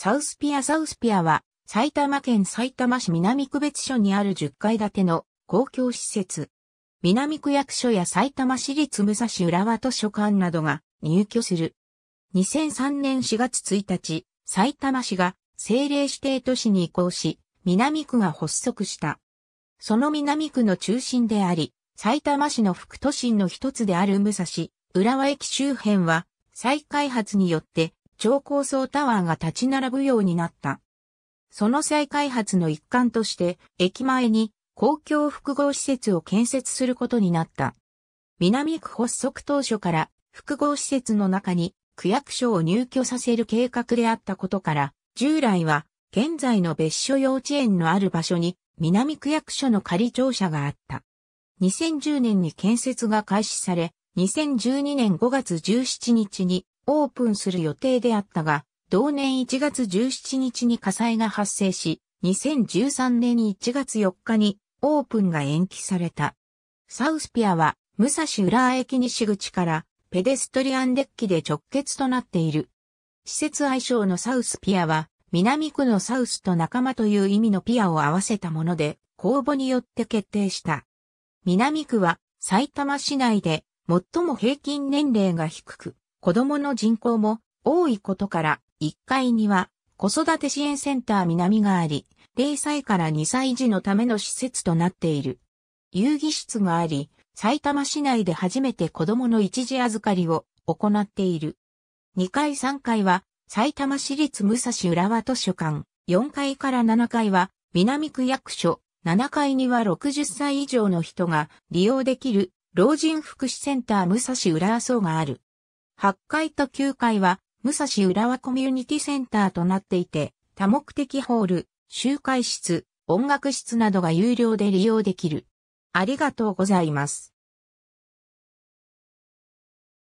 サウスピアサウスピアは、埼玉県埼玉市南区別所にある10階建ての公共施設。南区役所や埼玉市立武蔵浦和図書館などが入居する。2003年4月1日、埼玉市が政令指定都市に移行し、南区が発足した。その南区の中心であり、埼玉市の副都心の一つである武蔵、浦和駅周辺は、再開発によって超高層タワーが立ち並ぶようになった。その再開発の一環として、駅前に公共複合施設を建設することになった。南区発足当初から複合施設の中に区役所を入居させる計画であったことから、従来は現在の別所幼稚園のある場所に南区役所の仮庁舎があった。2010年に建設が開始され、2012年5月17日にオープンする予定であったが、同年1月17日に火災が発生し、2013年1月4日にオープンが延期された。サウスピアは武蔵浦和駅西口からペデストリアンデッキで直結となっている。施設愛称のサウスピアは南区のサウスと仲間という意味のピアを合わせたもので公募によって決定した。南区は埼玉市内で最も平均年齢が低く、子供の人口も多いことから、1階には子育て支援センター南があり、0歳から2歳児のための施設となっている。遊戯室があり、埼玉市内で初めて子供の一時預かりを行っている。2階3階は埼玉市立武蔵浦和図書館、4階から7階は南区役所、7階には60歳以上の人が利用できる老人福祉センター武蔵浦和層がある。8階と9階は、武蔵浦和コミュニティセンターとなっていて、多目的ホール、集会室、音楽室などが有料で利用できる。ありがとうございます。